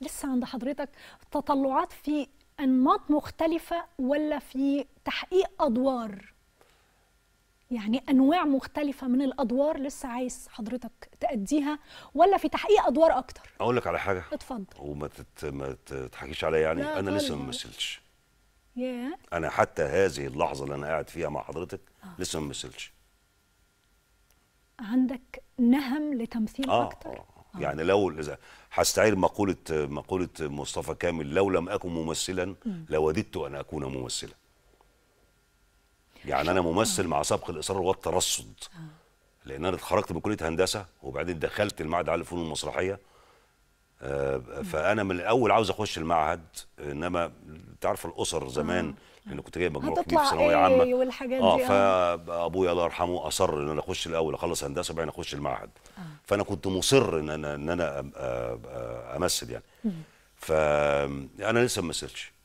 لسه عند حضرتك تطلعات في انماط مختلفه ولا في تحقيق ادوار يعني انواع مختلفه من الادوار لسه عايز حضرتك تاديها ولا في تحقيق ادوار اكتر اقول لك على حاجه اتفضل وما تت... ما تضحكيش عليا يعني انا لسه ما مثلتش انا حتى هذه اللحظه اللي انا قاعد فيها مع حضرتك آه. لسه ما مثلتش عندك نهم لتمثيل آه اكتر آه. آه. يعني لو هستعير مقوله مقوله مصطفى كامل لو لم اكن ممثلا لوددت ان اكون ممثلا يعني انا ممثل آه. مع سبق الاصرار والترصد آه. لان انا اتخرجت من كليه هندسه وبعدين دخلت المعهد العالي للفنون المسرحيه آه، فانا من الاول عاوز اخش المعهد انما تعرف الاسر زمان لان آه. كنت جايب مجموع في ثانويه عامه ايه والحاجات آه،, اه فابويا الله يرحمه اصر ان انا اخش الاول اخلص هندسه وبعدين اخش المعهد آه. فانا كنت مصر ان انا ان انا امثل يعني فانا لسه ما مثلتش